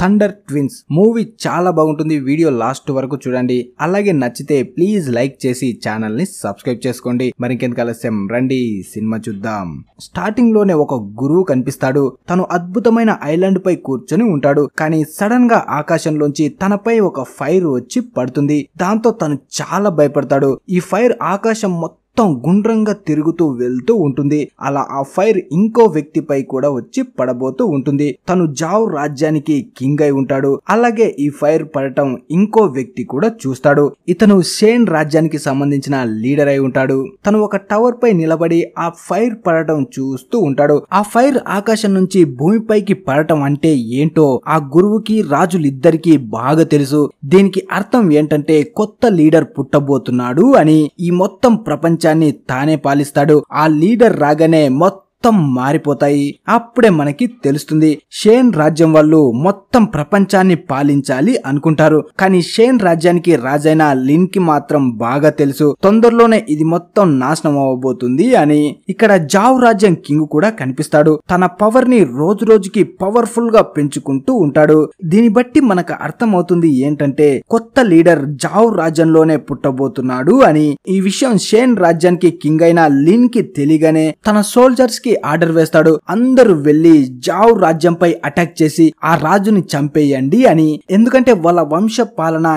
thunder twins movie చాలా బాగుంటుంది video last వరకు చూడండి అలాగే నచ్చితే ప్లీజ్ లైక్ చేసి ఛానల్ ని సబ్స్క్రైబ్ చేసుకోండి మరి ఇంకెందుకు ఆలస్యం రండి సినిమా చూద్దాం స్టార్టింగ్ లోనే ఒక గురువు కనిపిస్తాడు తను అద్భుతమైన ఐలాండ్ పై కూర్చొని ఉంటాడు కానీ సడన్ గా ఆకాశంలోంచి తనపై ఒక ఫైర్ వచ్చి పడుతుంది దాంతో తను చాలా భయపడతాడు ఈ ఫైర్ ఆకాశం మొత్తం మొత్తం గుండ్రంగా తిరుగుతూ వెళ్తూ ఉంటుంది అలా ఆ ఫైర్ ఇంకో వ్యక్తిపై కూడా వచ్చి పడబోతూ ఉంటుంది తను జావ్ రాజ్యానికి కింగ్ అయి ఉంటాడు అలాగే ఈ ఫైర్ పడటం ఇంకో వ్యక్తి కూడా చూస్తాడు ఇతను షేన్ రాజ్యానికి సంబంధించిన లీడర్ అయి ఉంటాడు తను ఒక టవర్ పై నిలబడి ఆ ఫైర్ పడటం చూస్తూ ఉంటాడు ఆ ఫైర్ ఆకాశం నుంచి భూమిపైకి పడటం అంటే ఏంటో ఆ గురువుకి రాజులిద్దరికీ బాగా తెలుసు దీనికి అర్థం ఏంటంటే కొత్త లీడర్ పుట్టబోతున్నాడు అని ఈ మొత్తం ప్రపంచ ప్రపంచాన్ని తానే పాలిస్తాడు ఆ లీడర్ రాగానే మొత్తం మొత్తం మారిపోతాయి అప్పుడే మనకి తెలుస్తుంది షేన్ రాజ్యం వాళ్ళు మొత్తం ప్రపంచాన్ని పాలించాలి అనుకుంటారు కానీ షేన్ రాజ్యానికి రాజైన లిన్ కి మాత్రం బాగా తెలుసు తొందరలోనే ఇది మొత్తం నాశనం అవ్వబోతుంది అని ఇక్కడ జావ్ రాజ్యం కింగ్ కూడా కనిపిస్తాడు తన పవర్ ని రోజు రోజుకి పవర్ఫుల్ గా పెంచుకుంటూ ఉంటాడు దీని బట్టి మనకు అర్థమవుతుంది ఏంటంటే కొత్త లీడర్ జావ్ రాజ్యంలోనే పుట్టబోతున్నాడు అని ఈ విషయం షేన్ రాజ్యానికి కింగ్ అయిన లిన్ కి తెలియగానే తన సోల్జర్స్ కి కి ఆర్డర్ వేస్తాడు అందరూ వెళ్లి జావ్ రాజ్యంపై అటాక్ చేసి ఆ రాజుని చంపేయండి అని ఎందుకంటే వాళ్ళ వంశ పాలన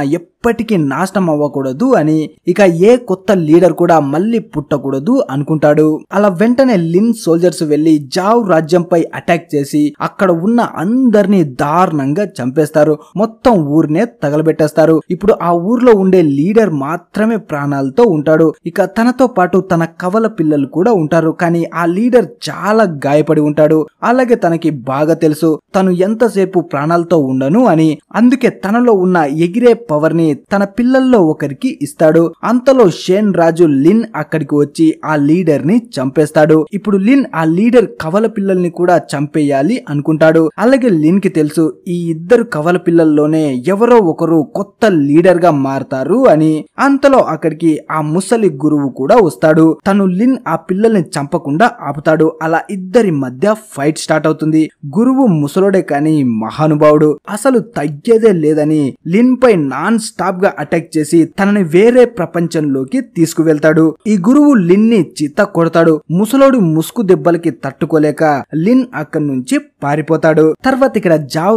ఎప్పటికీ నాశనం అవ్వకూడదు అని ఇక ఏ కొత్త లీడర్ కూడా మళ్ళీ పుట్టకూడదు అనుకుంటాడు అలా వెంటనే లిన్ సోల్జర్స్ వెళ్లి జావ్ రాజ్యంపై అటాక్ చేసి అక్కడ ఉన్న అందరినీ దారుణంగా చంపేస్తారు మొత్తం ఊరినే తగలబెట్టేస్తారు ఇప్పుడు ఆ ఊర్లో ఉండే లీడర్ మాత్రమే ప్రాణాలతో ఉంటాడు ఇక తనతో పాటు తన కవల పిల్లలు కూడా ఉంటారు కానీ ఆ లీడర్ చాలా గాయపడి ఉంటాడు అలాగే తనకి బాగా తెలుసు తను ఎంతసేపు ప్రాణాలతో ఉండను అని అందుకే తనలో ఉన్న ఎగిరే పవర్ ని తన పిల్లల్లో ఒకరికి ఇస్తాడు అంతలో షేన్ రాజు లిన్ అక్కడికి వచ్చి ఆ లీడర్ ని చంపేస్తాడు ఇప్పుడు లిన్ ఆ లీడర్ కవల పిల్లల్ని కూడా చంపేయాలి అనుకుంటాడు అలాగే లిన్ కి తెలుసు ఈ ఇద్దరు కవల పిల్లల్లోనే ఎవరో ఒకరు కొత్త లీడర్ గా మారతారు అని అంతలో అక్కడికి ఆ ముసలి గురువు కూడా వస్తాడు తను లిన్ ఆ పిల్లల్ని చంపకుండా ఆపుతాడు అలా ఇద్దరి మధ్య ఫైట్ స్టార్ట్ అవుతుంది గురువు ముసలోడే కానీ మహానుభావుడు అసలు తగ్గేదే లేదని లిన్ పై నాన్ స్టాప్ స్టాప్ గా అటాక్ చేసి తనని వేరే ప్రపంచంలోకి తీసుకువెళ్తాడు ఈ గురువు లిన్ ని చిత్త కొడతాడు ముసలోడు ముసుగు దెబ్బలకి తట్టుకోలేక లిన్ అక్కడి నుంచి పారిపోతాడు తర్వాత ఇక్కడ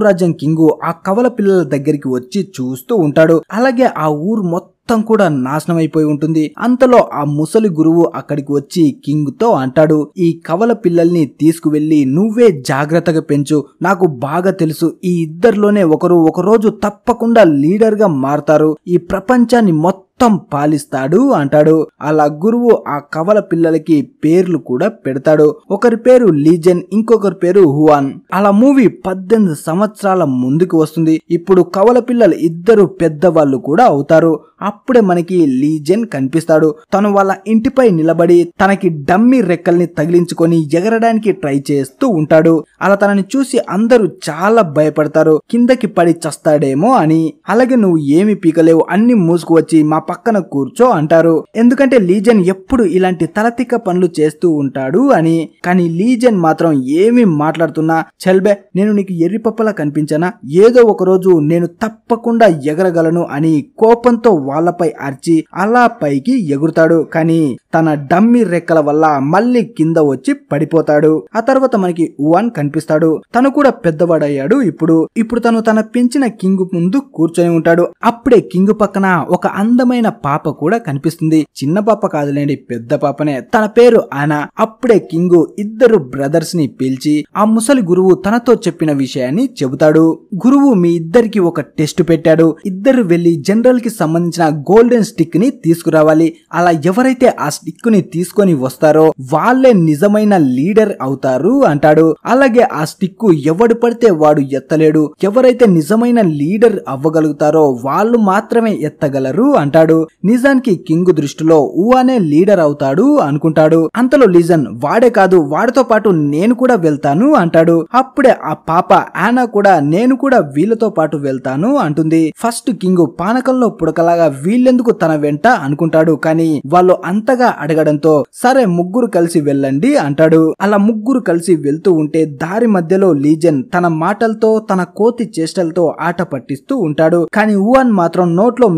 రాజ్యం కింగు ఆ కవల పిల్లల దగ్గరికి వచ్చి చూస్తూ ఉంటాడు అలాగే ఆ ఊరు మొత్తం మొత్తం కూడా నాశనం అయిపోయి ఉంటుంది అంతలో ఆ ముసలి గురువు అక్కడికి వచ్చి కింగ్ తో అంటాడు ఈ కవల పిల్లల్ని తీసుకువెళ్లి నువ్వే జాగ్రత్తగా పెంచు నాకు బాగా తెలుసు ఈ ఇద్దరిలోనే ఒకరు ఒకరోజు తప్పకుండా లీడర్ గా మారతారు ఈ ప్రపంచాన్ని మొత్తం మొత్తం పాలిస్తాడు అంటాడు అలా గురువు ఆ కవల పిల్లలకి పేర్లు కూడా పెడతాడు ఒకరి పేరు లీజన్ ఇంకొకరి పేరు హువాన్ అలా మూవీ పద్దెనిమిది సంవత్సరాల ముందుకు వస్తుంది ఇప్పుడు కవల పిల్లలు ఇద్దరు పెద్దవాళ్ళు కూడా అవుతారు అప్పుడే మనకి లీజెన్ కనిపిస్తాడు తను వాళ్ళ ఇంటిపై నిలబడి తనకి డమ్మి రెక్కల్ని తగిలించుకొని ఎగరడానికి ట్రై చేస్తూ ఉంటాడు అలా తనని చూసి అందరూ చాలా భయపడతారు కిందకి పడి చస్తాడేమో అని అలాగే నువ్వు ఏమి పీకలేవు అన్ని మూసుకు వచ్చి మా పక్కన కూర్చో అంటారు ఎందుకంటే లీజెన్ ఎప్పుడు ఇలాంటి తలతిక్క పనులు చేస్తూ ఉంటాడు అని కానీ లీజెన్ మాత్రం ఏమి మాట్లాడుతున్నా చెల్బే నేను నీకు ఎర్రిపప్పలా కనిపించనా ఏదో ఒక రోజు నేను తప్పకుండా ఎగరగలను అని కోపంతో వాళ్ళపై అర్చి అలా పైకి ఎగురుతాడు కానీ తన డమ్మి రెక్కల వల్ల మళ్ళీ కింద వచ్చి పడిపోతాడు ఆ తర్వాత మనకి ఉవాన్ కనిపిస్తాడు తను కూడా పెద్దవాడయ్యాడు ఇప్పుడు ఇప్పుడు తను తన పెంచిన కింగ్ ముందు కూర్చొని ఉంటాడు అప్పుడే కింగ్ పక్కన ఒక అందమైన పాప కూడా కనిపిస్తుంది చిన్న పాప కాదులేండి పెద్ద పాపనే తన పేరు ఆనా అప్పుడే కింగ్ ఇద్దరు బ్రదర్స్ ని పిలిచి ఆ ముసలి గురువు తనతో చెప్పిన విషయాన్ని చెబుతాడు గురువు మీ ఇద్దరికి ఒక టెస్ట్ పెట్టాడు ఇద్దరు వెళ్లి జనరల్ కి సంబంధించిన సంబంధించిన గోల్డెన్ స్టిక్ ని తీసుకురావాలి అలా ఎవరైతే ఆ స్టిక్ ని తీసుకొని వస్తారో వాళ్ళే నిజమైన లీడర్ అవుతారు అంటాడు అలాగే ఆ స్టిక్ ఎవడు పడితే వాడు ఎత్తలేడు ఎవరైతే నిజమైన లీడర్ అవ్వగలుగుతారో వాళ్ళు మాత్రమే ఎత్తగలరు అంటాడు నిజానికి కింగ్ దృష్టిలో ఊహానే లీడర్ అవుతాడు అనుకుంటాడు అంతలో లీజన్ వాడే కాదు వాడితో పాటు నేను కూడా వెళ్తాను అంటాడు అప్పుడే ఆ పాప ఆనా కూడా నేను కూడా వీళ్ళతో పాటు వెళ్తాను అంటుంది ఫస్ట్ కింగ్ పానకంలో పుడకలాగా వీళ్ళెందుకు తన వెంట అనుకుంటాడు కానీ వాళ్ళు అంతగా అడగడంతో సరే ముగ్గురు కలిసి వెళ్ళండి అంటాడు అలా ముగ్గురు కలిసి వెళ్తూ ఉంటే దారి మధ్యలో లీజన్ తన మాటలతో తన కోతి చేష్టలతో ఆట పట్టిస్తూ ఉంటాడు కానీ ఊహన్ మాత్రం నోట్లో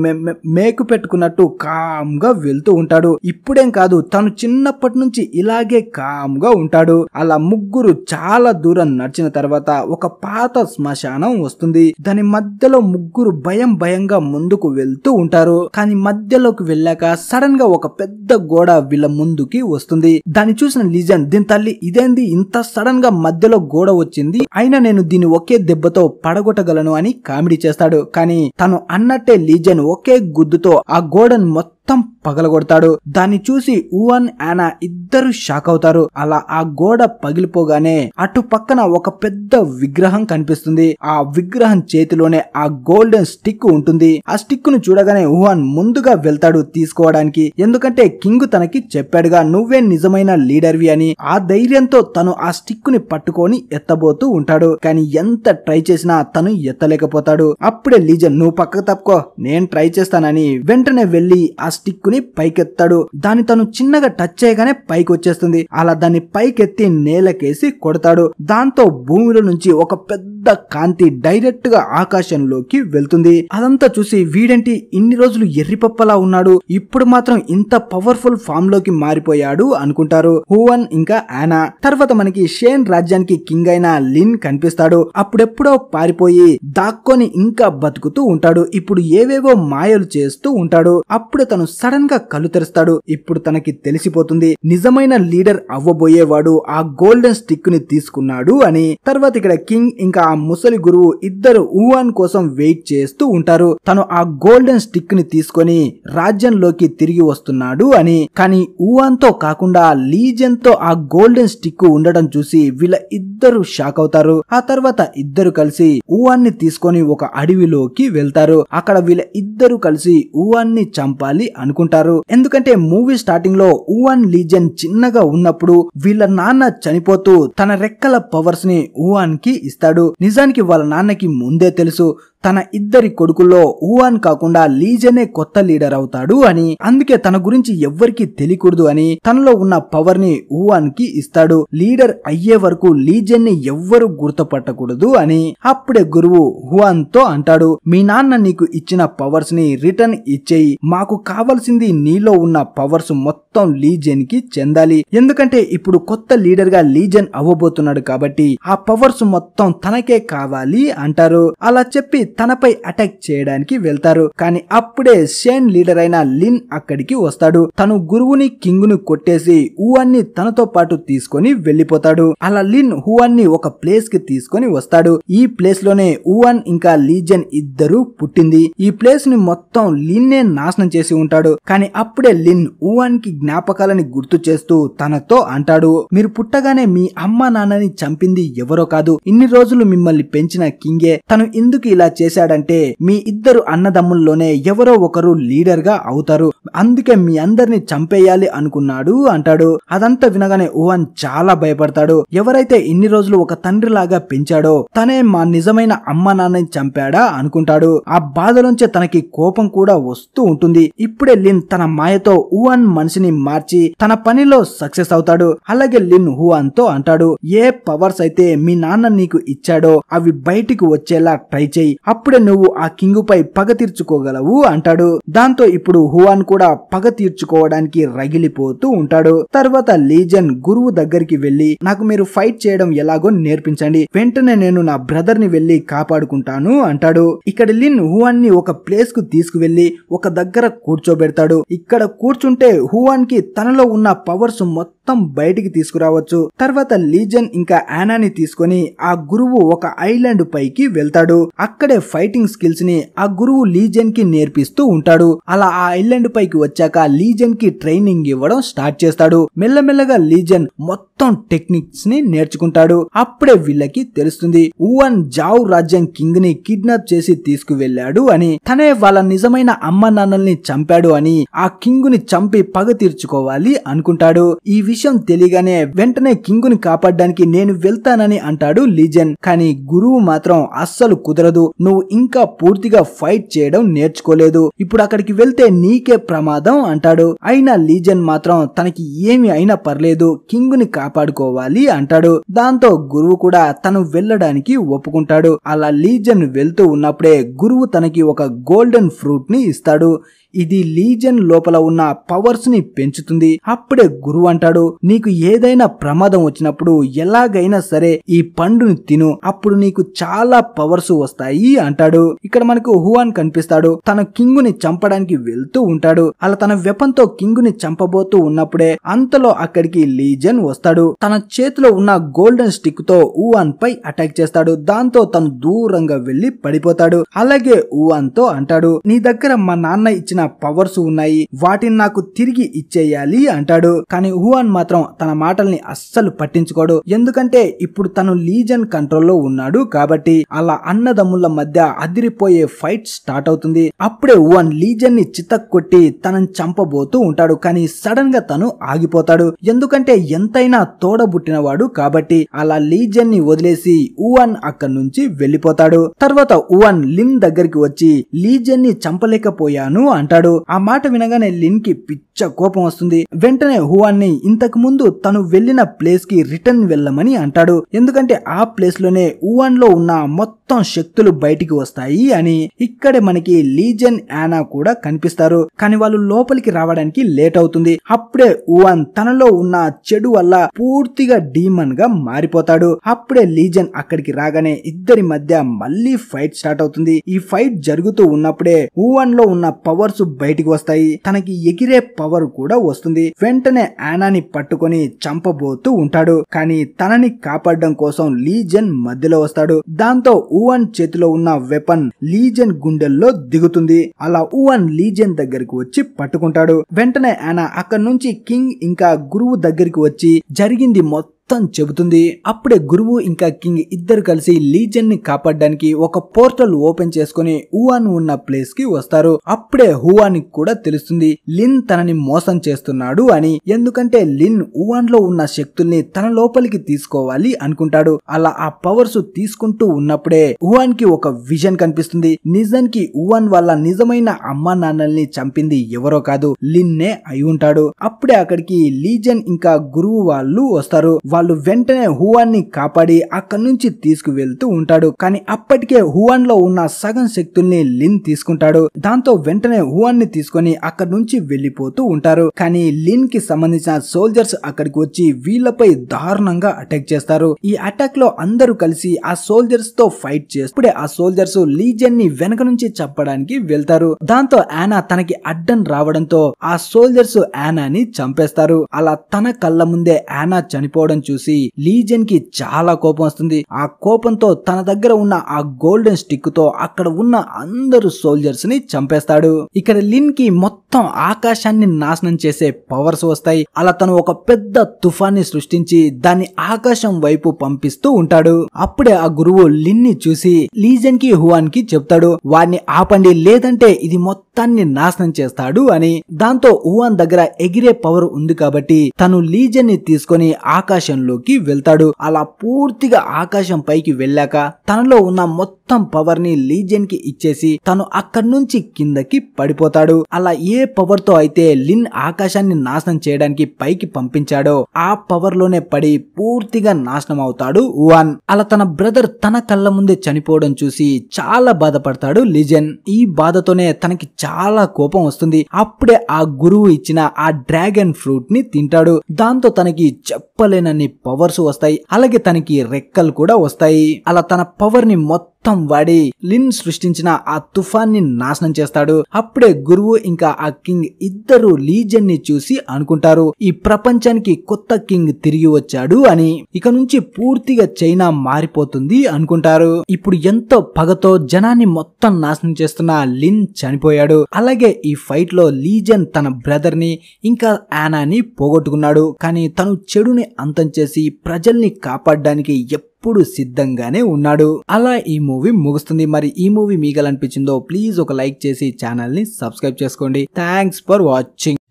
మేకు పెట్టుకున్నట్టు కామ్ గా వెళ్తూ ఉంటాడు ఇప్పుడేం కాదు తను చిన్నప్పటి నుంచి ఇలాగే కామ్ గా ఉంటాడు అలా ముగ్గురు చాలా దూరం నడిచిన తర్వాత ఒక పాత శ్మశానం వస్తుంది దాని మధ్యలో ముగ్గురు భయం భయంగా ముందుకు వెళ్తూ ఉంటారు ఉంటారు కానీ మధ్యలోకి వెళ్ళాక సడన్ గా ఒక పెద్ద గోడ వీళ్ళ ముందుకి వస్తుంది దాన్ని చూసిన లిజన్ దీని తల్లి ఇదేంది ఇంత సడన్ గా మధ్యలో గోడ వచ్చింది అయినా నేను దీన్ని ఒకే దెబ్బతో పడగొట్టగలను అని కామెడీ చేస్తాడు కానీ తను అన్నట్టే లీజన్ ఒకే గుద్దుతో ఆ గోడను మొత్తం మొత్తం పగలగొడతాడు దాన్ని చూసి ఊవన్ యానా ఇద్దరు షాక్ అవుతారు అలా ఆ గోడ పగిలిపోగానే అటు పక్కన ఒక పెద్ద విగ్రహం కనిపిస్తుంది ఆ విగ్రహం చేతిలోనే ఆ గోల్డెన్ స్టిక్ ఉంటుంది ఆ స్టిక్ ను చూడగానే ఊహాన్ ముందుగా వెళ్తాడు తీసుకోవడానికి ఎందుకంటే కింగ్ తనకి చెప్పాడుగా నువ్వే నిజమైన లీడర్వి అని ఆ ధైర్యంతో తను ఆ స్టిక్ ని పట్టుకొని ఎత్తబోతూ ఉంటాడు కానీ ఎంత ట్రై చేసినా తను ఎత్తలేకపోతాడు అప్పుడే లీజన్ నువ్వు పక్కకు తప్పుకో నేను ట్రై చేస్తానని వెంటనే వెళ్లి ఆ స్టిక్ ని పైకెత్తాడు దాన్ని తను చిన్నగా టచ్ చేయగానే పైకి వచ్చేస్తుంది అలా దాన్ని పైకెత్తి నేలకేసి కొడతాడు దాంతో భూమిలో నుంచి ఒక పెద్ద పెద్ద కాంతి డైరెక్ట్ గా ఆకాశంలోకి వెళ్తుంది అదంతా చూసి వీడంటి ఇన్ని రోజులు ఎర్రిపప్పలా ఉన్నాడు ఇప్పుడు మాత్రం ఇంత పవర్ఫుల్ ఫామ్ లోకి మారిపోయాడు అనుకుంటారు హువన్ ఇంకా ఆనా తర్వాత మనకి షేన్ రాజ్యానికి కింగ్ అయిన లిన్ కనిపిస్తాడు అప్పుడెప్పుడో పారిపోయి దాక్కొని ఇంకా బతుకుతూ ఉంటాడు ఇప్పుడు ఏవేవో మాయలు చేస్తూ ఉంటాడు అప్పుడు తను సడన్ గా కళ్ళు తెరుస్తాడు ఇప్పుడు తనకి తెలిసిపోతుంది నిజమైన లీడర్ అవ్వబోయేవాడు ఆ గోల్డెన్ స్టిక్ ని తీసుకున్నాడు అని తర్వాత ఇక్కడ కింగ్ ఇంకా ఆ ముసలి గురువు ఇద్దరు ఊవాన్ కోసం వెయిట్ చేస్తూ ఉంటారు తను ఆ గోల్డెన్ స్టిక్ ని తీసుకొని రాజ్యంలోకి తిరిగి వస్తున్నాడు అని కానీ ఊవాన్ తో కాకుండా లీజన్ తో ఆ గోల్డెన్ స్టిక్ ఉండడం చూసి వీళ్ళ ఇద్దరు షాక్ అవుతారు ఆ తర్వాత ఇద్దరు కలిసి ని తీసుకొని ఒక అడవిలోకి వెళ్తారు అక్కడ వీళ్ళ ఇద్దరు కలిసి ని చంపాలి అనుకుంటారు ఎందుకంటే మూవీ స్టార్టింగ్ లో ఊవాన్ లీజన్ చిన్నగా ఉన్నప్పుడు వీళ్ళ నాన్న చనిపోతూ తన రెక్కల పవర్స్ ని ఊవాన్ కి ఇస్తాడు నిజానికి వాళ్ళ నాన్నకి ముందే తెలుసు తన ఇద్దరి కొడుకుల్లో ఊహాన్ కాకుండా లీజనే కొత్త లీడర్ అవుతాడు అని అందుకే తన గురించి ఎవ్వరికి తెలియకూడదు అని తనలో ఉన్న పవర్ ని ఊహాన్ కి ఇస్తాడు లీడర్ అయ్యే వరకు లీజన్ ని ఎవ్వరు గుర్తుపట్టకూడదు అని అప్పుడే గురువు హువాన్ తో అంటాడు మీ నాన్న నీకు ఇచ్చిన పవర్స్ ని రిటర్న్ ఇచ్చేయి మాకు కావాల్సింది నీలో ఉన్న పవర్స్ మొత్తం లీజన్ కి చెందాలి ఎందుకంటే ఇప్పుడు కొత్త లీడర్ గా లీజన్ అవ్వబోతున్నాడు కాబట్టి ఆ పవర్స్ మొత్తం తనకి తనకే కావాలి అంటారు అలా చెప్పి తనపై అటాక్ చేయడానికి వెళ్తారు కానీ అప్పుడే షేన్ లీడర్ అయిన లిన్ అక్కడికి వస్తాడు తను గురువుని కింగ్ ను కొట్టేసి ని తనతో పాటు తీసుకొని వెళ్లిపోతాడు అలా లిన్ ని ఒక ప్లేస్ కి తీసుకొని వస్తాడు ఈ ప్లేస్ లోనే హువన్ ఇంకా లీజన్ ఇద్దరు పుట్టింది ఈ ప్లేస్ ని మొత్తం లిన్నే నాశనం చేసి ఉంటాడు కానీ అప్పుడే లిన్ హువన్ కి జ్ఞాపకాలని గుర్తు చేస్తూ తనతో అంటాడు మీరు పుట్టగానే మీ అమ్మ నాన్నని చంపింది ఎవరో కాదు ఇన్ని రోజులు మిమ్మల్ని పెంచిన కింగే తను ఎందుకు ఇలా చేశాడంటే మీ ఇద్దరు అన్నదమ్ముల్లోనే ఎవరో ఒకరు లీడర్ గా అవుతారు అందుకే మీ అందరిని చంపేయాలి అనుకున్నాడు అంటాడు అదంతా వినగానే ఓవన్ చాలా భయపడతాడు ఎవరైతే ఇన్ని రోజులు ఒక లాగా పెంచాడో తనే మా నిజమైన అమ్మ నాన్నని చంపాడా అనుకుంటాడు ఆ బాధ నుంచే తనకి కోపం కూడా వస్తూ ఉంటుంది ఇప్పుడే లిన్ తన మాయతో ఊహన్ మనిషిని మార్చి తన పనిలో సక్సెస్ అవుతాడు అలాగే లిన్ హువాన్ తో అంటాడు ఏ పవర్స్ అయితే మీ నాన్న నీకు ఇచ్చాడో అవి బయటికి వచ్చేలా ట్రై చేయి అప్పుడే నువ్వు ఆ కింగ్ పై పగ తీర్చుకోగలవు అంటాడు దాంతో ఇప్పుడు హువాన్ కూడా కూడా పగ తీర్చుకోవడానికి రగిలిపోతూ ఉంటాడు తర్వాత లీజన్ గురువు దగ్గరికి వెళ్లి నాకు మీరు ఫైట్ చేయడం ఎలాగో నేర్పించండి వెంటనే నేను నా బ్రదర్ ని వెళ్లి కాపాడుకుంటాను అంటాడు ఇక్కడ లిన్ హువాన్ ని ఒక ప్లేస్ కు తీసుకువెళ్లి ఒక దగ్గర కూర్చోబెడతాడు ఇక్కడ కూర్చుంటే హువాన్ కి తనలో ఉన్న పవర్స్ మొత్తం బయటికి తీసుకురావచ్చు తర్వాత లీజన్ ఇంకా ని తీసుకుని ఆ గురువు ఒక ఐలాండ్ పైకి వెళ్తాడు అక్కడే ఫైటింగ్ స్కిల్స్ ని ఆ గురువు లీజన్ కి నేర్పిస్తూ ఉంటాడు అలా ఆ ఐలాండ్ పై పైకి వచ్చాక లీజన్ కి ట్రైనింగ్ ఇవ్వడం స్టార్ట్ చేస్తాడు మెల్లమెల్లగా లీజన్ మొత్తం టెక్నిక్స్ ని నేర్చుకుంటాడు అప్పుడే వీళ్ళకి తెలుస్తుంది ఊవన్ జావ్ రాజ్యం కింగ్ ని కిడ్నాప్ చేసి తీసుకువెళ్లాడు అని తనే వాళ్ళ నిజమైన అమ్మ నాన్నల్ని చంపాడు అని ఆ కింగ్ ని చంపి పగ తీర్చుకోవాలి అనుకుంటాడు ఈ విషయం తెలియగానే వెంటనే కింగ్ ని కాపాడడానికి నేను వెళ్తానని అంటాడు లీజన్ కానీ గురువు మాత్రం అస్సలు కుదరదు నువ్వు ఇంకా పూర్తిగా ఫైట్ చేయడం నేర్చుకోలేదు ఇప్పుడు అక్కడికి వెళ్తే నీకే ప్రాణం ప్రమాదం అంటాడు అయినా లీజన్ మాత్రం తనకి ఏమి అయినా పర్లేదు కింగ్ ని కాపాడుకోవాలి అంటాడు దాంతో గురువు కూడా తను వెళ్ళడానికి ఒప్పుకుంటాడు అలా లీజన్ వెళ్తూ ఉన్నప్పుడే గురువు తనకి ఒక గోల్డెన్ ఫ్రూట్ ని ఇస్తాడు ఇది లీజన్ లోపల ఉన్న పవర్స్ ని పెంచుతుంది అప్పుడే గురువు అంటాడు నీకు ఏదైనా ప్రమాదం వచ్చినప్పుడు ఎలాగైనా సరే ఈ పండుని తిను అప్పుడు నీకు చాలా పవర్స్ వస్తాయి అంటాడు ఇక్కడ మనకు హువాన్ కనిపిస్తాడు తన కింగుని చంపడానికి వెళ్తూ ఉంటాడు అలా తన వెపన్తో కింగుని చంపబోతూ ఉన్నప్పుడే అంతలో అక్కడికి లీజన్ వస్తాడు తన చేతిలో ఉన్న గోల్డెన్ స్టిక్ తో ఊవాన్ పై అటాక్ చేస్తాడు దాంతో తను దూరంగా వెళ్లి పడిపోతాడు అలాగే ఊవాన్ తో అంటాడు నీ దగ్గర మా నాన్న ఇచ్చిన పవర్స్ ఉన్నాయి వాటిని నాకు తిరిగి ఇచ్చేయాలి అంటాడు కానీ హువాన్ మాత్రం తన మాటల్ని అస్సలు పట్టించుకోడు ఎందుకంటే ఇప్పుడు తను లీజన్ కంట్రోల్లో ఉన్నాడు కాబట్టి అలా అన్నదమ్ముల మధ్య అదిరిపోయే ఫైట్ స్టార్ట్ అవుతుంది అప్పుడే హువాన్ లీజన్ ని చితక్ కొట్టి తనని చంపబోతూ ఉంటాడు కానీ సడన్ గా తను ఆగిపోతాడు ఎందుకంటే ఎంతైనా తోడబుట్టినవాడు కాబట్టి అలా లీజన్ ని వదిలేసి ఉవాన్ అక్కడి నుంచి వెళ్లిపోతాడు తర్వాత ఉవాన్ లిన్ దగ్గరికి వచ్చి లీజన్ ని చంపలేకపోయాను అంటాడు అంటాడు ఆ మాట వినగానే లిన్ కి పిచ్చ కోపం వస్తుంది వెంటనే హువాన్ని ఇంతకు ముందు తను వెళ్లిన ప్లేస్ కి రిటర్న్ వెళ్ళమని అంటాడు ఎందుకంటే ఆ ప్లేస్ లోనే హువాన్ లో ఉన్న మొత్తం శక్తులు బయటికి వస్తాయి అని ఇక్కడే మనకి లీజన్ యానా కూడా కనిపిస్తారు కానీ వాళ్ళు లోపలికి రావడానికి లేట్ అవుతుంది అప్పుడే హువాన్ తనలో ఉన్న చెడు వల్ల పూర్తిగా డీమన్ గా మారిపోతాడు అప్పుడే లీజన్ అక్కడికి రాగానే ఇద్దరి మధ్య మళ్ళీ ఫైట్ స్టార్ట్ అవుతుంది ఈ ఫైట్ జరుగుతూ ఉన్నప్పుడే హువాన్ లో ఉన్న పవర్స్ స్పార్క్స్ బయటికి వస్తాయి తనకి ఎగిరే పవర్ కూడా వస్తుంది వెంటనే ఆనాని పట్టుకొని చంపబోతూ ఉంటాడు కానీ తనని కాపాడడం కోసం లీజన్ మధ్యలో వస్తాడు దాంతో ఊవన్ చేతిలో ఉన్న వెపన్ లీజన్ గుండెల్లో దిగుతుంది అలా ఊవన్ లీజన్ దగ్గరికి వచ్చి పట్టుకుంటాడు వెంటనే ఆనా అక్కడి నుంచి కింగ్ ఇంకా గురువు దగ్గరికి వచ్చి జరిగింది మొత్తం మొత్తం చెబుతుంది అప్పుడే గురువు ఇంకా కింగ్ ఇద్దరు కలిసి లీజన్ ని కాపాడడానికి ఒక పోర్టల్ ఓపెన్ చేసుకుని హువాన్ ఉన్న ప్లేస్ కి వస్తారు అప్పుడే హువాన్ కూడా తెలుస్తుంది లిన్ తనని మోసం చేస్తున్నాడు అని ఎందుకంటే లిన్ హువాన్ లో ఉన్న శక్తుల్ని తన లోపలికి తీసుకోవాలి అనుకుంటాడు అలా ఆ పవర్స్ తీసుకుంటూ ఉన్నప్పుడే హువాన్ కి ఒక విజన్ కనిపిస్తుంది నిజానికి హువాన్ వల్ల నిజమైన అమ్మా నాన్నల్ని చంపింది ఎవరో కాదు లిన్నే అయి ఉంటాడు అప్పుడే అక్కడికి లీజన్ ఇంకా గురువు వాళ్ళు వస్తారు వాళ్ళు వెంటనే ని కాపాడి అక్కడి నుంచి తీసుకువెళ్తూ ఉంటాడు కానీ అప్పటికే హువాన్ లో ఉన్న సగం శక్తుల్ని లిన్ తీసుకుంటాడు దాంతో వెంటనే హువాన్ ని తీసుకుని అక్కడి నుంచి వెళ్లిపోతూ ఉంటారు కానీ లిన్ కి సంబంధించిన సోల్జర్స్ అక్కడికి వచ్చి వీళ్ళపై దారుణంగా అటాక్ చేస్తారు ఈ అటాక్ లో అందరూ కలిసి ఆ సోల్జర్స్ తో ఫైట్ చేస్తే ఆ సోల్జర్స్ లీజన్ ని వెనక నుంచి చంపడానికి వెళ్తారు దాంతో యానా తనకి అడ్డం రావడంతో ఆ సోల్జర్స్ ని చంపేస్తారు అలా తన కళ్ళ ముందే యానా చనిపోవడం చూసి లీజన్ కి చాలా కోపం వస్తుంది ఆ కోపంతో తన దగ్గర ఉన్న ఆ గోల్డెన్ స్టిక్ తో అక్కడ ఉన్న అందరు సోల్జర్స్ ని చంపేస్తాడు ఇక్కడ లిన్ కి మొత్తం ఆకాశాన్ని నాశనం చేసే పవర్స్ వస్తాయి అలా తను ఒక పెద్ద తుఫాన్ని సృష్టించి దాన్ని ఆకాశం వైపు పంపిస్తూ ఉంటాడు అప్పుడే ఆ గురువు లిన్ ని చూసి లీజన్ కి హువాన్ కి చెప్తాడు వాడిని ఆపండి లేదంటే ఇది మొత్తాన్ని నాశనం చేస్తాడు అని దాంతో హువాన్ దగ్గర ఎగిరే పవర్ ఉంది కాబట్టి తను లీజన్ ని తీసుకొని ఆకాశం ఆకాశంలోకి వెళ్తాడు అలా పూర్తిగా ఆకాశం పైకి వెళ్ళాక తనలో ఉన్న మొత్తం పవర్ ని లీజన్ కి ఇచ్చేసి తను అక్కడి నుంచి కిందకి పడిపోతాడు అలా ఏ పవర్ తో అయితే లిన్ ఆకాశాన్ని నాశనం చేయడానికి పైకి పంపించాడో ఆ పవర్ లోనే పడి పూర్తిగా నాశనం అవుతాడు ఉవాన్ అలా తన బ్రదర్ తన కళ్ళ ముందే చనిపోవడం చూసి చాలా బాధపడతాడు లిజెన్ ఈ బాధతోనే తనకి చాలా కోపం వస్తుంది అప్పుడే ఆ గురువు ఇచ్చిన ఆ డ్రాగన్ ఫ్రూట్ ని తింటాడు దాంతో తనకి చెప్పలేనన్ని పవర్స్ వస్తాయి అలాగే తనకి రెక్కలు కూడా వస్తాయి అలా తన పవర్ ని మొత్తం మొత్తం వాడి లిన్ సృష్టించిన ఆ తుఫాన్ని నాశనం చేస్తాడు అప్పుడే గురువు ఇంకా ఆ కింగ్ ఇద్దరు లీజన్ ని చూసి అనుకుంటారు ఈ ప్రపంచానికి కొత్త కింగ్ తిరిగి వచ్చాడు అని ఇక నుంచి పూర్తిగా చైనా మారిపోతుంది అనుకుంటారు ఇప్పుడు ఎంతో పగతో జనాన్ని మొత్తం నాశనం చేస్తున్న లిన్ చనిపోయాడు అలాగే ఈ ఫైట్ లో లీజన్ తన బ్రదర్ ని ఇంకా యానాని పోగొట్టుకున్నాడు కానీ తను చెడుని అంతం చేసి ప్రజల్ని కాపాడడానికి ఎప్పుడు ఎప్పుడు సిద్ధంగానే ఉన్నాడు అలా ఈ మూవీ ముగుస్తుంది మరి ఈ మూవీ మీకు అనిపించిందో ప్లీజ్ ఒక లైక్ చేసి ఛానల్ ని సబ్స్క్రైబ్ చేసుకోండి థ్యాంక్స్ ఫర్ వాచింగ్